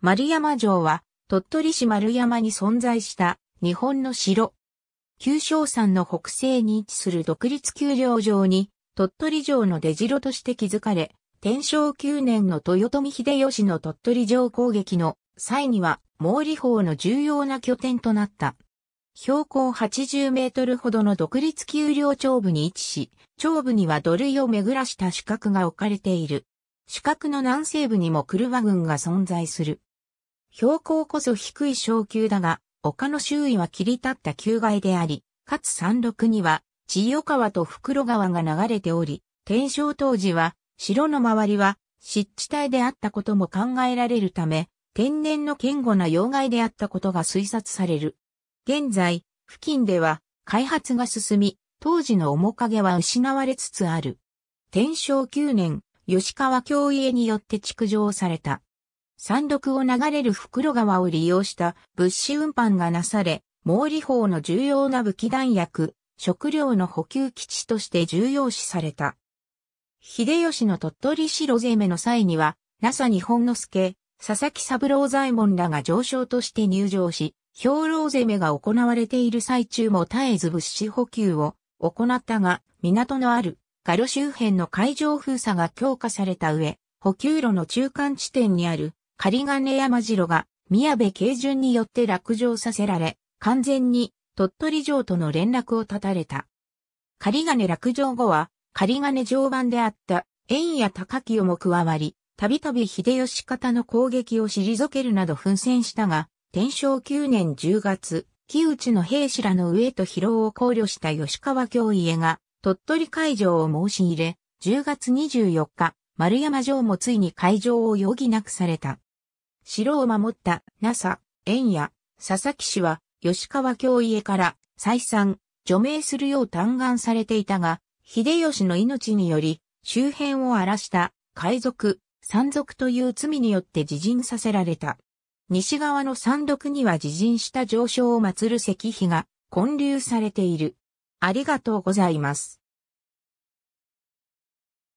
丸山城は、鳥取市丸山に存在した日本の城。旧正山の北西に位置する独立丘陵城に、鳥取城の出城として築かれ、天正9年の豊臣秀吉の鳥取城攻撃の際には毛利法の重要な拠点となった。標高80メートルほどの独立丘陵頂部に位置し、頂部には土塁を巡らした四角が置かれている。四角の南西部にも車群が存在する。標高こそ低い昇級だが、丘の周囲は切り立った旧街であり、かつ山麓には、千代川と袋川が流れており、天正当時は、城の周りは、湿地帯であったことも考えられるため、天然の堅固な要害であったことが推察される。現在、付近では、開発が進み、当時の面影は失われつつある。天正9年、吉川教家によって築城された。山麓を流れる袋川を利用した物資運搬がなされ、毛利法の重要な武器弾薬、食料の補給基地として重要視された。秀吉の鳥取城攻めの際には、NASA 日本之助、佐々木三郎左衛門らが上昇として入場し、兵糧攻めが行われている最中も絶えず物資補給を行ったが、港のある、ガロ周辺の海上封鎖が強化された上、補給路の中間地点にある仮金山城が宮部慶順によって落城させられ、完全に鳥取城との連絡を断たれた。仮金落城後は、仮金常磐であった円や高清も加わり、たびたび秀吉方の攻撃を退けるなど奮戦したが、天正9年10月、木内の兵士らの上と疲労を考慮した吉川京家が、鳥取会場を申し入れ、10月24日、丸山城もついに会場を余儀なくされた。城を守った NASA、円や佐々木氏は吉川教家から再三除名するよう嘆願されていたが、秀吉の命により周辺を荒らした海賊、山賊という罪によって自陣させられた。西側の山麓には自陣した上昇を祀る石碑が建立されている。ありがとうございます。